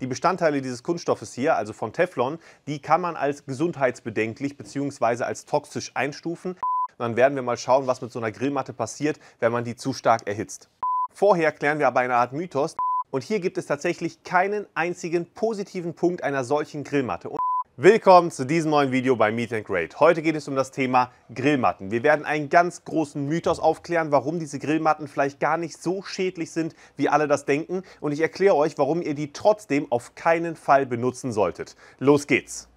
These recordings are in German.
Die Bestandteile dieses Kunststoffes hier, also von Teflon, die kann man als gesundheitsbedenklich bzw. als toxisch einstufen. Dann werden wir mal schauen, was mit so einer Grillmatte passiert, wenn man die zu stark erhitzt. Vorher klären wir aber eine Art Mythos. Und hier gibt es tatsächlich keinen einzigen positiven Punkt einer solchen Grillmatte. Willkommen zu diesem neuen Video bei Meet and Great. Heute geht es um das Thema Grillmatten. Wir werden einen ganz großen Mythos aufklären, warum diese Grillmatten vielleicht gar nicht so schädlich sind, wie alle das denken. Und ich erkläre euch, warum ihr die trotzdem auf keinen Fall benutzen solltet. Los geht's!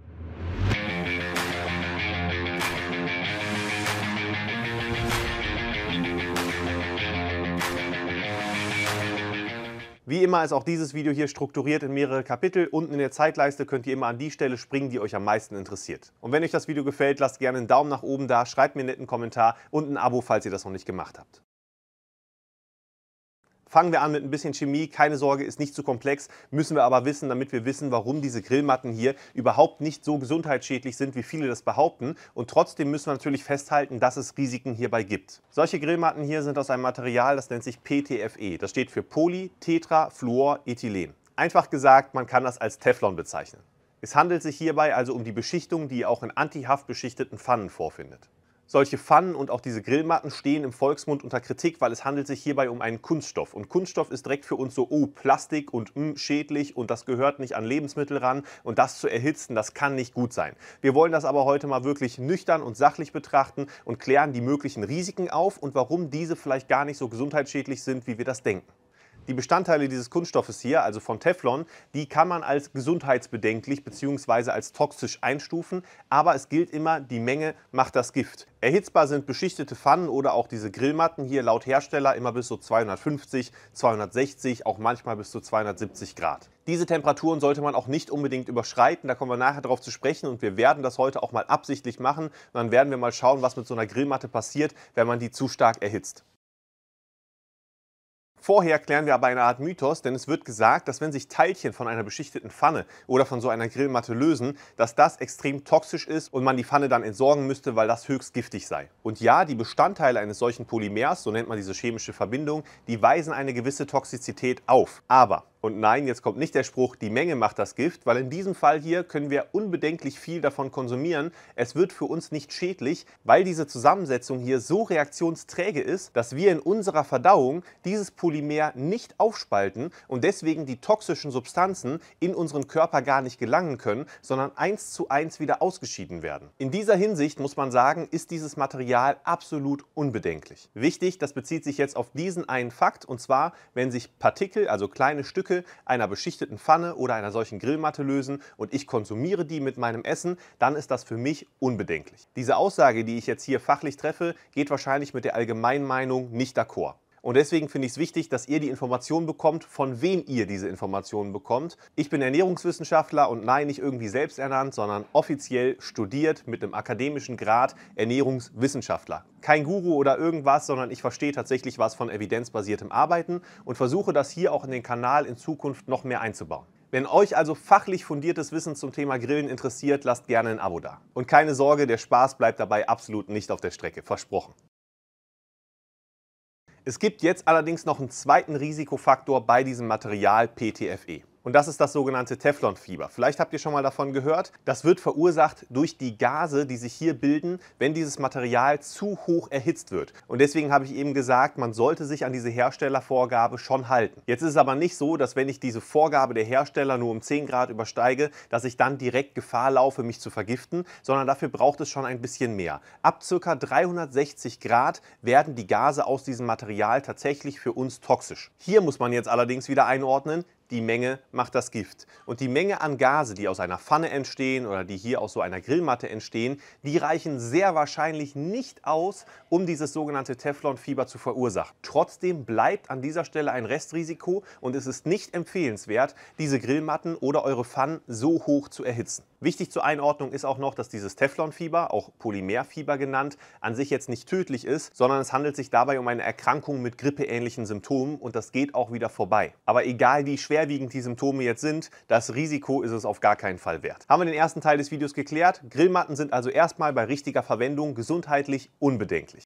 Wie immer ist auch dieses Video hier strukturiert in mehrere Kapitel. Unten in der Zeitleiste könnt ihr immer an die Stelle springen, die euch am meisten interessiert. Und wenn euch das Video gefällt, lasst gerne einen Daumen nach oben da, schreibt mir einen netten Kommentar und ein Abo, falls ihr das noch nicht gemacht habt. Fangen wir an mit ein bisschen Chemie. Keine Sorge, ist nicht zu komplex. Müssen wir aber wissen, damit wir wissen, warum diese Grillmatten hier überhaupt nicht so gesundheitsschädlich sind, wie viele das behaupten. Und trotzdem müssen wir natürlich festhalten, dass es Risiken hierbei gibt. Solche Grillmatten hier sind aus einem Material, das nennt sich PTFE. Das steht für Polytetrafluorethylen. Einfach gesagt, man kann das als Teflon bezeichnen. Es handelt sich hierbei also um die Beschichtung, die ihr auch in antihaft beschichteten Pfannen vorfindet. Solche Pfannen und auch diese Grillmatten stehen im Volksmund unter Kritik, weil es handelt sich hierbei um einen Kunststoff. Und Kunststoff ist direkt für uns so, oh, Plastik und mh, hm, schädlich und das gehört nicht an Lebensmittel ran und das zu erhitzen, das kann nicht gut sein. Wir wollen das aber heute mal wirklich nüchtern und sachlich betrachten und klären die möglichen Risiken auf und warum diese vielleicht gar nicht so gesundheitsschädlich sind, wie wir das denken. Die Bestandteile dieses Kunststoffes hier, also von Teflon, die kann man als gesundheitsbedenklich bzw. als toxisch einstufen, aber es gilt immer, die Menge macht das Gift. Erhitzbar sind beschichtete Pfannen oder auch diese Grillmatten hier laut Hersteller immer bis zu so 250, 260, auch manchmal bis zu 270 Grad. Diese Temperaturen sollte man auch nicht unbedingt überschreiten, da kommen wir nachher darauf zu sprechen und wir werden das heute auch mal absichtlich machen. dann werden wir mal schauen, was mit so einer Grillmatte passiert, wenn man die zu stark erhitzt. Vorher klären wir aber eine Art Mythos, denn es wird gesagt, dass wenn sich Teilchen von einer beschichteten Pfanne oder von so einer Grillmatte lösen, dass das extrem toxisch ist und man die Pfanne dann entsorgen müsste, weil das höchst giftig sei. Und ja, die Bestandteile eines solchen Polymers, so nennt man diese chemische Verbindung, die weisen eine gewisse Toxizität auf. Aber und nein, jetzt kommt nicht der Spruch, die Menge macht das Gift, weil in diesem Fall hier können wir unbedenklich viel davon konsumieren. Es wird für uns nicht schädlich, weil diese Zusammensetzung hier so reaktionsträge ist, dass wir in unserer Verdauung dieses Polymer nicht aufspalten und deswegen die toxischen Substanzen in unseren Körper gar nicht gelangen können, sondern eins zu eins wieder ausgeschieden werden. In dieser Hinsicht muss man sagen, ist dieses Material absolut unbedenklich. Wichtig, das bezieht sich jetzt auf diesen einen Fakt, und zwar, wenn sich Partikel, also kleine Stücke Deckel, einer beschichteten Pfanne oder einer solchen Grillmatte lösen und ich konsumiere die mit meinem Essen, dann ist das für mich unbedenklich. Diese Aussage, die ich jetzt hier fachlich treffe, geht wahrscheinlich mit der allgemeinen Meinung nicht d'accord. Und deswegen finde ich es wichtig, dass ihr die Informationen bekommt, von wem ihr diese Informationen bekommt. Ich bin Ernährungswissenschaftler und nein, nicht irgendwie selbst ernannt, sondern offiziell studiert mit einem akademischen Grad Ernährungswissenschaftler. Kein Guru oder irgendwas, sondern ich verstehe tatsächlich was von evidenzbasiertem Arbeiten und versuche das hier auch in den Kanal in Zukunft noch mehr einzubauen. Wenn euch also fachlich fundiertes Wissen zum Thema Grillen interessiert, lasst gerne ein Abo da. Und keine Sorge, der Spaß bleibt dabei absolut nicht auf der Strecke, versprochen. Es gibt jetzt allerdings noch einen zweiten Risikofaktor bei diesem Material PTFE und das ist das sogenannte Teflonfieber. Vielleicht habt ihr schon mal davon gehört. Das wird verursacht durch die Gase, die sich hier bilden, wenn dieses Material zu hoch erhitzt wird. Und deswegen habe ich eben gesagt, man sollte sich an diese Herstellervorgabe schon halten. Jetzt ist es aber nicht so, dass wenn ich diese Vorgabe der Hersteller nur um 10 Grad übersteige, dass ich dann direkt Gefahr laufe, mich zu vergiften, sondern dafür braucht es schon ein bisschen mehr. Ab ca. 360 Grad werden die Gase aus diesem Material tatsächlich für uns toxisch. Hier muss man jetzt allerdings wieder einordnen, die Menge macht das Gift. Und die Menge an Gase, die aus einer Pfanne entstehen oder die hier aus so einer Grillmatte entstehen, die reichen sehr wahrscheinlich nicht aus, um dieses sogenannte Teflonfieber zu verursachen. Trotzdem bleibt an dieser Stelle ein Restrisiko und es ist nicht empfehlenswert, diese Grillmatten oder eure Pfannen so hoch zu erhitzen. Wichtig zur Einordnung ist auch noch, dass dieses Teflonfieber, auch Polymerfieber genannt, an sich jetzt nicht tödlich ist, sondern es handelt sich dabei um eine Erkrankung mit grippeähnlichen Symptomen und das geht auch wieder vorbei. Aber egal wie schwerwiegend die Symptome jetzt sind, das Risiko ist es auf gar keinen Fall wert. Haben wir den ersten Teil des Videos geklärt? Grillmatten sind also erstmal bei richtiger Verwendung gesundheitlich unbedenklich.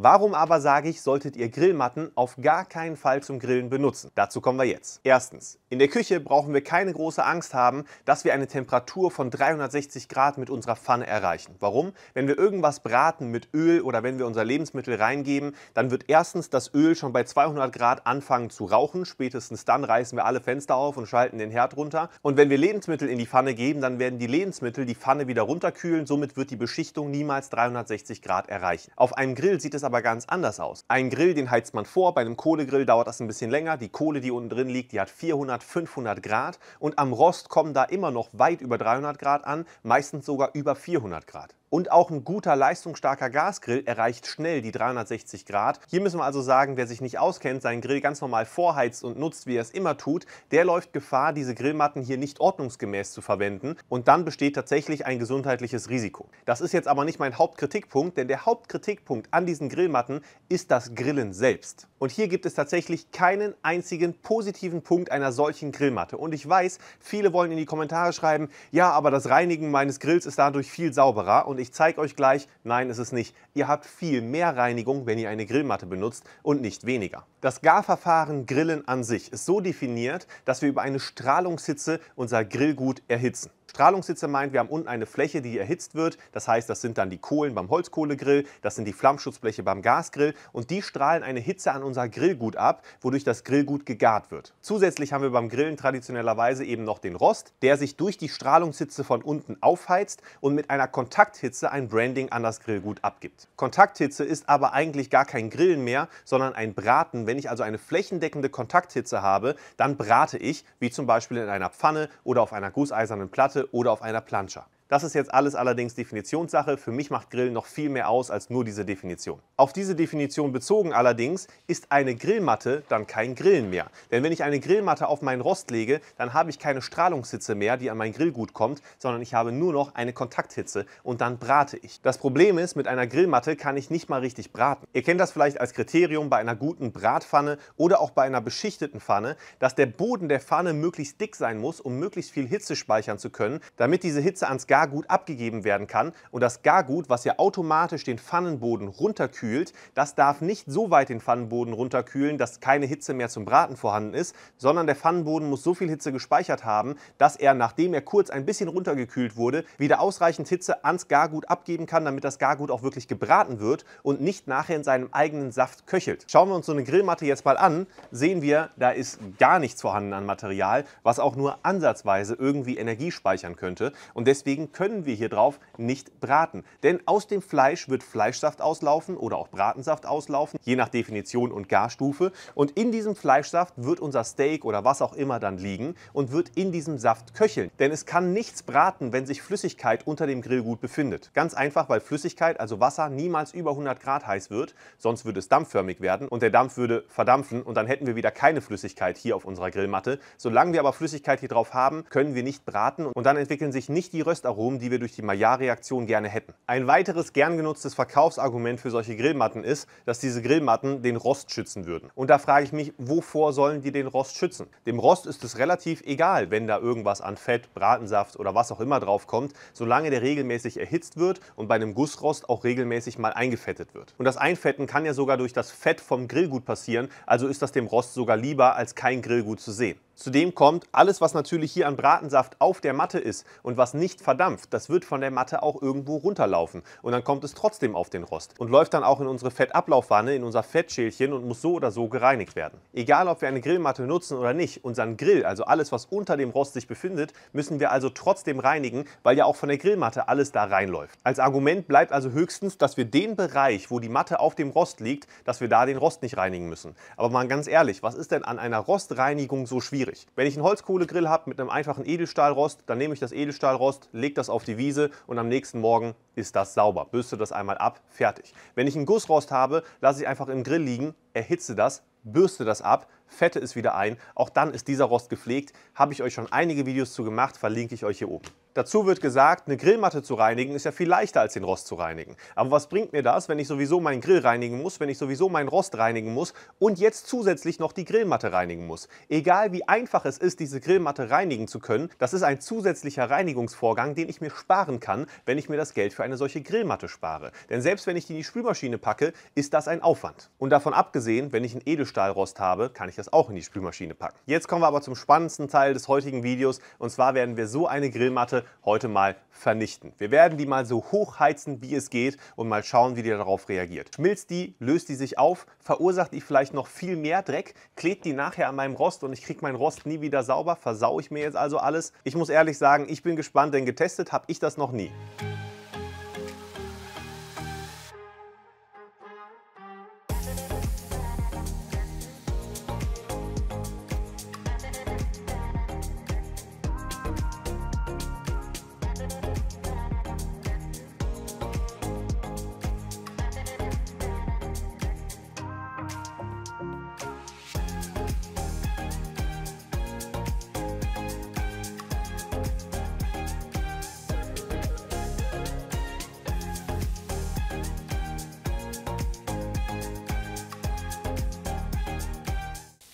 Warum aber sage ich, solltet ihr Grillmatten auf gar keinen Fall zum Grillen benutzen? Dazu kommen wir jetzt. Erstens, in der Küche brauchen wir keine große Angst haben, dass wir eine Temperatur von 360 Grad mit unserer Pfanne erreichen. Warum? Wenn wir irgendwas braten mit Öl oder wenn wir unser Lebensmittel reingeben, dann wird erstens das Öl schon bei 200 Grad anfangen zu rauchen. Spätestens dann reißen wir alle Fenster auf und schalten den Herd runter. Und wenn wir Lebensmittel in die Pfanne geben, dann werden die Lebensmittel die Pfanne wieder runterkühlen. Somit wird die Beschichtung niemals 360 Grad erreichen. Auf einem Grill sieht es aber aber ganz anders aus. Ein Grill, den heizt man vor, bei einem Kohlegrill dauert das ein bisschen länger. Die Kohle, die unten drin liegt, die hat 400, 500 Grad und am Rost kommen da immer noch weit über 300 Grad an, meistens sogar über 400 Grad. Und auch ein guter, leistungsstarker Gasgrill erreicht schnell die 360 Grad. Hier müssen wir also sagen, wer sich nicht auskennt, seinen Grill ganz normal vorheizt und nutzt, wie er es immer tut, der läuft Gefahr, diese Grillmatten hier nicht ordnungsgemäß zu verwenden. Und dann besteht tatsächlich ein gesundheitliches Risiko. Das ist jetzt aber nicht mein Hauptkritikpunkt, denn der Hauptkritikpunkt an diesen meisten Grillmatten ist das Grillen selbst. Und hier gibt es tatsächlich keinen einzigen positiven Punkt einer solchen Grillmatte. Und ich weiß, viele wollen in die Kommentare schreiben, ja, aber das Reinigen meines Grills ist dadurch viel sauberer. Und ich zeige euch gleich, nein, ist es nicht. Ihr habt viel mehr Reinigung, wenn ihr eine Grillmatte benutzt und nicht weniger. Das Garverfahren Grillen an sich ist so definiert, dass wir über eine Strahlungshitze unser Grillgut erhitzen. Strahlungshitze meint, wir haben unten eine Fläche, die erhitzt wird. Das heißt, das sind dann die Kohlen beim Holzkohlegrill, das sind die Flammschutzbleche beim Gasgrill und die strahlen eine Hitze an unser Grillgut ab, wodurch das Grillgut gegart wird. Zusätzlich haben wir beim Grillen traditionellerweise eben noch den Rost, der sich durch die Strahlungshitze von unten aufheizt und mit einer Kontakthitze ein Branding an das Grillgut abgibt. Kontakthitze ist aber eigentlich gar kein Grillen mehr, sondern ein Braten. Wenn ich also eine flächendeckende Kontakthitze habe, dann brate ich, wie zum Beispiel in einer Pfanne oder auf einer gusseisernen Platte Platte oder auf einer Plancha. Das ist jetzt alles allerdings Definitionssache. Für mich macht Grill noch viel mehr aus als nur diese Definition. Auf diese Definition bezogen allerdings ist eine Grillmatte dann kein Grillen mehr. Denn wenn ich eine Grillmatte auf meinen Rost lege, dann habe ich keine Strahlungshitze mehr, die an mein Grillgut kommt, sondern ich habe nur noch eine Kontakthitze und dann brate ich. Das Problem ist, mit einer Grillmatte kann ich nicht mal richtig braten. Ihr kennt das vielleicht als Kriterium bei einer guten Bratpfanne oder auch bei einer beschichteten Pfanne, dass der Boden der Pfanne möglichst dick sein muss, um möglichst viel Hitze speichern zu können, damit diese Hitze ans Gas Gargut abgegeben werden kann. Und das Gargut, was ja automatisch den Pfannenboden runterkühlt, das darf nicht so weit den Pfannenboden runterkühlen, dass keine Hitze mehr zum Braten vorhanden ist, sondern der Pfannenboden muss so viel Hitze gespeichert haben, dass er, nachdem er kurz ein bisschen runtergekühlt wurde, wieder ausreichend Hitze ans Gargut abgeben kann, damit das Gargut auch wirklich gebraten wird und nicht nachher in seinem eigenen Saft köchelt. Schauen wir uns so eine Grillmatte jetzt mal an, sehen wir, da ist gar nichts vorhanden an Material, was auch nur ansatzweise irgendwie Energie speichern könnte. Und deswegen können wir hier drauf nicht braten. Denn aus dem Fleisch wird Fleischsaft auslaufen oder auch Bratensaft auslaufen, je nach Definition und Garstufe. Und in diesem Fleischsaft wird unser Steak oder was auch immer dann liegen und wird in diesem Saft köcheln. Denn es kann nichts braten, wenn sich Flüssigkeit unter dem Grillgut befindet. Ganz einfach, weil Flüssigkeit, also Wasser, niemals über 100 Grad heiß wird, sonst würde es dampfförmig werden und der Dampf würde verdampfen und dann hätten wir wieder keine Flüssigkeit hier auf unserer Grillmatte. Solange wir aber Flüssigkeit hier drauf haben, können wir nicht braten und dann entwickeln sich nicht die Röstaromen Aromen, die wir durch die Maillard-Reaktion gerne hätten. Ein weiteres gern genutztes Verkaufsargument für solche Grillmatten ist, dass diese Grillmatten den Rost schützen würden. Und da frage ich mich, wovor sollen die den Rost schützen? Dem Rost ist es relativ egal, wenn da irgendwas an Fett, Bratensaft oder was auch immer drauf kommt, solange der regelmäßig erhitzt wird und bei einem Gussrost auch regelmäßig mal eingefettet wird. Und das Einfetten kann ja sogar durch das Fett vom Grillgut passieren, also ist das dem Rost sogar lieber, als kein Grillgut zu sehen. Zudem kommt, alles was natürlich hier an Bratensaft auf der Matte ist und was nicht verdampft, das wird von der Matte auch irgendwo runterlaufen und dann kommt es trotzdem auf den Rost und läuft dann auch in unsere Fettablaufwanne, in unser Fettschälchen und muss so oder so gereinigt werden. Egal ob wir eine Grillmatte nutzen oder nicht, unseren Grill, also alles was unter dem Rost sich befindet, müssen wir also trotzdem reinigen, weil ja auch von der Grillmatte alles da reinläuft. Als Argument bleibt also höchstens, dass wir den Bereich, wo die Matte auf dem Rost liegt, dass wir da den Rost nicht reinigen müssen. Aber mal ganz ehrlich, was ist denn an einer Rostreinigung so schwierig? schwierig. Wenn ich einen Holzkohlegrill habe mit einem einfachen Edelstahlrost, dann nehme ich das Edelstahlrost, lege das auf die Wiese und am nächsten Morgen ist das sauber. Bürste das einmal ab, fertig. Wenn ich einen Gussrost habe, lasse ich einfach im Grill liegen, erhitze das, bürste das ab fette es wieder ein. Auch dann ist dieser Rost gepflegt. Habe ich euch schon einige Videos zu gemacht, verlinke ich euch hier oben. Dazu wird gesagt, eine Grillmatte zu reinigen ist ja viel leichter als den Rost zu reinigen. Aber was bringt mir das, wenn ich sowieso meinen Grill reinigen muss, wenn ich sowieso meinen Rost reinigen muss und jetzt zusätzlich noch die Grillmatte reinigen muss? Egal wie einfach es ist, diese Grillmatte reinigen zu können, das ist ein zusätzlicher Reinigungsvorgang, den ich mir sparen kann, wenn ich mir das Geld für eine solche Grillmatte spare. Denn selbst wenn ich die in die Spülmaschine packe, ist das ein Aufwand. Und davon abgesehen, wenn ich einen Edelstahlrost habe, kann ich das auch in die Spülmaschine packen. Jetzt kommen wir aber zum spannendsten Teil des heutigen Videos und zwar werden wir so eine Grillmatte heute mal vernichten. Wir werden die mal so hochheizen, wie es geht und mal schauen, wie die darauf reagiert. Schmilzt die, löst die sich auf, verursacht die vielleicht noch viel mehr Dreck, klebt die nachher an meinem Rost und ich kriege meinen Rost nie wieder sauber, versau ich mir jetzt also alles. Ich muss ehrlich sagen, ich bin gespannt, denn getestet habe ich das noch nie.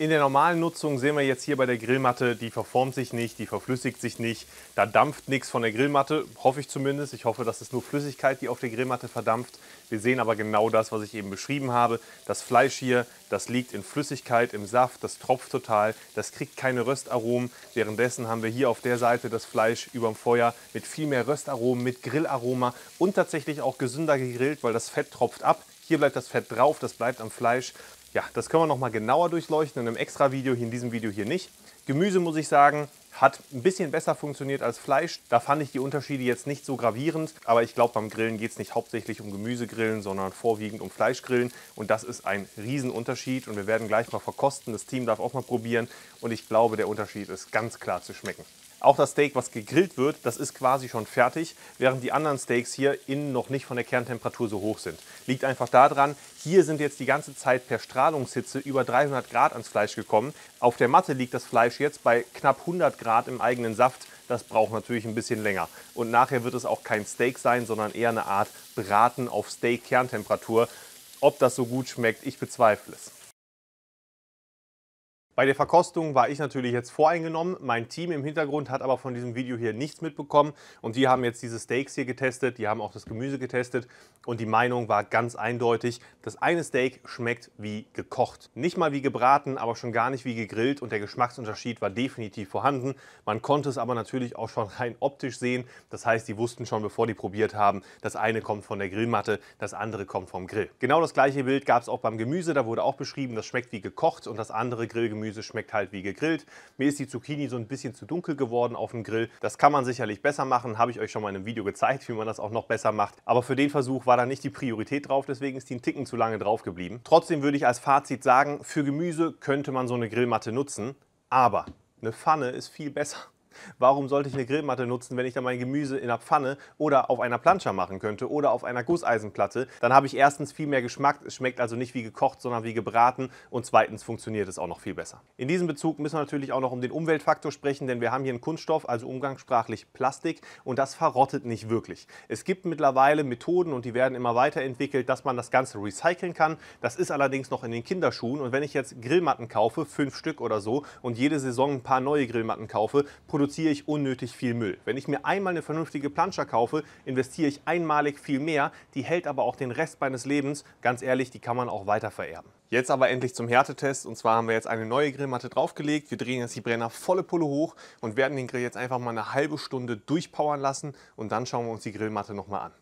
In der normalen Nutzung sehen wir jetzt hier bei der Grillmatte, die verformt sich nicht, die verflüssigt sich nicht, da dampft nichts von der Grillmatte, hoffe ich zumindest. Ich hoffe, das ist nur Flüssigkeit, die auf der Grillmatte verdampft. Wir sehen aber genau das, was ich eben beschrieben habe. Das Fleisch hier, das liegt in Flüssigkeit, im Saft, das tropft total, das kriegt keine Röstaromen. Währenddessen haben wir hier auf der Seite das Fleisch über dem Feuer mit viel mehr Röstaromen, mit Grillaroma und tatsächlich auch gesünder gegrillt, weil das Fett tropft ab. Hier bleibt das Fett drauf, das bleibt am Fleisch ja, das können wir nochmal genauer durchleuchten in einem extra Video, hier in diesem Video hier nicht. Gemüse, muss ich sagen, hat ein bisschen besser funktioniert als Fleisch. Da fand ich die Unterschiede jetzt nicht so gravierend, aber ich glaube, beim Grillen geht es nicht hauptsächlich um Gemüsegrillen, sondern vorwiegend um Fleischgrillen und das ist ein Riesenunterschied und wir werden gleich mal verkosten. Das Team darf auch mal probieren und ich glaube, der Unterschied ist ganz klar zu schmecken. Auch das Steak, was gegrillt wird, das ist quasi schon fertig, während die anderen Steaks hier innen noch nicht von der Kerntemperatur so hoch sind. Liegt einfach daran, hier sind jetzt die ganze Zeit per Strahlungshitze über 300 Grad ans Fleisch gekommen. Auf der Matte liegt das Fleisch jetzt bei knapp 100 Grad im eigenen Saft. Das braucht natürlich ein bisschen länger. Und nachher wird es auch kein Steak sein, sondern eher eine Art Braten auf Steak-Kerntemperatur. Ob das so gut schmeckt, ich bezweifle es. Bei der Verkostung war ich natürlich jetzt voreingenommen, mein Team im Hintergrund hat aber von diesem Video hier nichts mitbekommen und die haben jetzt diese Steaks hier getestet, die haben auch das Gemüse getestet und die Meinung war ganz eindeutig, das eine Steak schmeckt wie gekocht. Nicht mal wie gebraten, aber schon gar nicht wie gegrillt und der Geschmacksunterschied war definitiv vorhanden. Man konnte es aber natürlich auch schon rein optisch sehen, das heißt, die wussten schon, bevor die probiert haben, das eine kommt von der Grillmatte, das andere kommt vom Grill. Genau das gleiche Bild gab es auch beim Gemüse, da wurde auch beschrieben, das schmeckt wie gekocht und das andere Grillgemüse Gemüse schmeckt halt wie gegrillt. Mir ist die Zucchini so ein bisschen zu dunkel geworden auf dem Grill. Das kann man sicherlich besser machen, habe ich euch schon mal in einem Video gezeigt, wie man das auch noch besser macht. Aber für den Versuch war da nicht die Priorität drauf, deswegen ist die ein Ticken zu lange drauf geblieben. Trotzdem würde ich als Fazit sagen, für Gemüse könnte man so eine Grillmatte nutzen, aber eine Pfanne ist viel besser. Warum sollte ich eine Grillmatte nutzen, wenn ich dann mein Gemüse in einer Pfanne oder auf einer Plancha machen könnte oder auf einer Gusseisenplatte? Dann habe ich erstens viel mehr Geschmack, es schmeckt also nicht wie gekocht, sondern wie gebraten und zweitens funktioniert es auch noch viel besser. In diesem Bezug müssen wir natürlich auch noch um den Umweltfaktor sprechen, denn wir haben hier einen Kunststoff, also umgangssprachlich Plastik und das verrottet nicht wirklich. Es gibt mittlerweile Methoden und die werden immer weiterentwickelt, dass man das Ganze recyceln kann. Das ist allerdings noch in den Kinderschuhen und wenn ich jetzt Grillmatten kaufe, fünf Stück oder so und jede Saison ein paar neue Grillmatten kaufe, produziere produziere ich unnötig viel Müll. Wenn ich mir einmal eine vernünftige Planscher kaufe, investiere ich einmalig viel mehr, die hält aber auch den Rest meines Lebens. Ganz ehrlich, die kann man auch weiter vererben. Jetzt aber endlich zum Härtetest und zwar haben wir jetzt eine neue Grillmatte draufgelegt. Wir drehen jetzt die Brenner volle Pulle hoch und werden den Grill jetzt einfach mal eine halbe Stunde durchpowern lassen und dann schauen wir uns die Grillmatte nochmal an.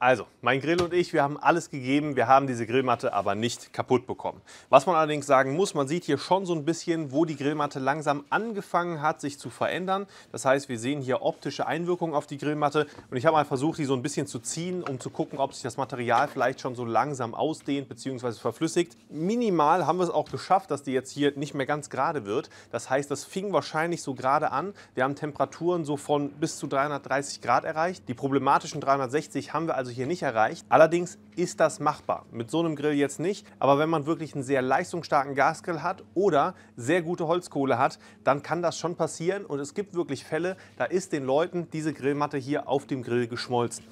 Also, mein Grill und ich, wir haben alles gegeben, wir haben diese Grillmatte aber nicht kaputt bekommen. Was man allerdings sagen muss, man sieht hier schon so ein bisschen, wo die Grillmatte langsam angefangen hat, sich zu verändern. Das heißt, wir sehen hier optische Einwirkungen auf die Grillmatte und ich habe mal versucht, die so ein bisschen zu ziehen, um zu gucken, ob sich das Material vielleicht schon so langsam ausdehnt bzw. verflüssigt. Minimal haben wir es auch geschafft, dass die jetzt hier nicht mehr ganz gerade wird. Das heißt, das fing wahrscheinlich so gerade an. Wir haben Temperaturen so von bis zu 330 Grad erreicht. Die problematischen 360 haben wir also also hier nicht erreicht. Allerdings ist das machbar. Mit so einem Grill jetzt nicht, aber wenn man wirklich einen sehr leistungsstarken Gasgrill hat oder sehr gute Holzkohle hat, dann kann das schon passieren und es gibt wirklich Fälle, da ist den Leuten diese Grillmatte hier auf dem Grill geschmolzen.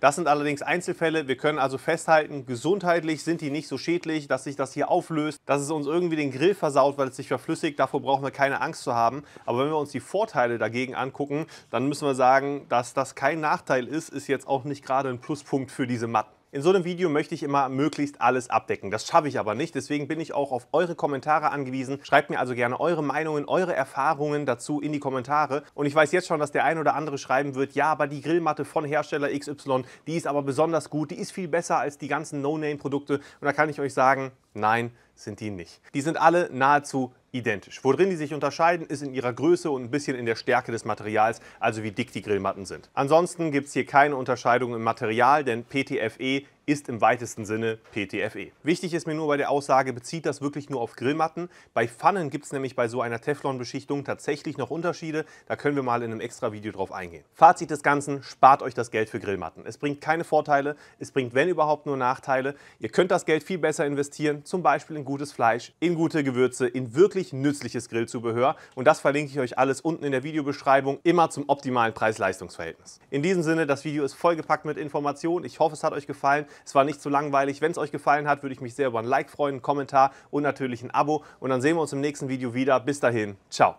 Das sind allerdings Einzelfälle. Wir können also festhalten, gesundheitlich sind die nicht so schädlich, dass sich das hier auflöst, dass es uns irgendwie den Grill versaut, weil es sich verflüssigt. Davor brauchen wir keine Angst zu haben. Aber wenn wir uns die Vorteile dagegen angucken, dann müssen wir sagen, dass das kein Nachteil ist, ist jetzt auch nicht gerade ein Pluspunkt für diese Matten. In so einem Video möchte ich immer möglichst alles abdecken. Das schaffe ich aber nicht, deswegen bin ich auch auf eure Kommentare angewiesen. Schreibt mir also gerne eure Meinungen, eure Erfahrungen dazu in die Kommentare. Und ich weiß jetzt schon, dass der ein oder andere schreiben wird, ja, aber die Grillmatte von Hersteller XY, die ist aber besonders gut, die ist viel besser als die ganzen No-Name-Produkte. Und da kann ich euch sagen, nein, sind die nicht. Die sind alle nahezu identisch. Worin die sich unterscheiden, ist in ihrer Größe und ein bisschen in der Stärke des Materials, also wie dick die Grillmatten sind. Ansonsten gibt es hier keine Unterscheidung im Material, denn PTFE ist im weitesten Sinne PTFE. Wichtig ist mir nur bei der Aussage, bezieht das wirklich nur auf Grillmatten. Bei Pfannen gibt es nämlich bei so einer Teflonbeschichtung tatsächlich noch Unterschiede. Da können wir mal in einem extra Video drauf eingehen. Fazit des Ganzen, spart euch das Geld für Grillmatten. Es bringt keine Vorteile, es bringt wenn überhaupt nur Nachteile. Ihr könnt das Geld viel besser investieren, zum Beispiel in gutes Fleisch, in gute Gewürze, in wirklich nützliches Grillzubehör. Und das verlinke ich euch alles unten in der Videobeschreibung, immer zum optimalen Preis-Leistungs-Verhältnis. In diesem Sinne, das Video ist vollgepackt mit Informationen. Ich hoffe, es hat euch gefallen. Es war nicht zu so langweilig. Wenn es euch gefallen hat, würde ich mich sehr über ein Like freuen, einen Kommentar und natürlich ein Abo. Und dann sehen wir uns im nächsten Video wieder. Bis dahin, ciao.